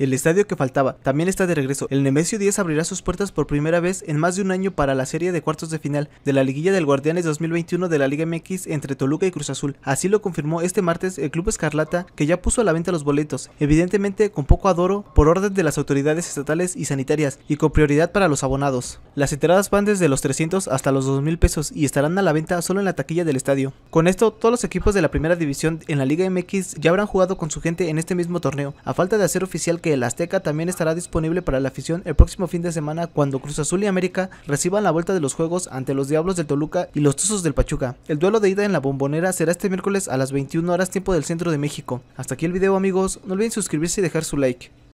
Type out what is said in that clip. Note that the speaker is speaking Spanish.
el estadio que faltaba, también está de regreso. El Nemesio 10 abrirá sus puertas por primera vez en más de un año para la serie de cuartos de final de la liguilla del Guardianes 2021 de la Liga MX entre Toluca y Cruz Azul. Así lo confirmó este martes el Club Escarlata, que ya puso a la venta los boletos, evidentemente con poco adoro, por orden de las autoridades estatales y sanitarias, y con prioridad para los abonados. Las enteradas van desde los 300 hasta los 2.000 pesos y estarán a la venta solo en la taquilla del estadio. Con esto, todos los equipos de la primera división en la Liga MX ya habrán jugado con su gente en este mismo torneo, a falta de hacer oficial que el Azteca también estará disponible para la afición el próximo fin de semana cuando Cruz Azul y América reciban la vuelta de los juegos ante los Diablos del Toluca y los Tuzos del Pachuca. El duelo de ida en la Bombonera será este miércoles a las 21 horas tiempo del centro de México. Hasta aquí el video amigos, no olviden suscribirse y dejar su like.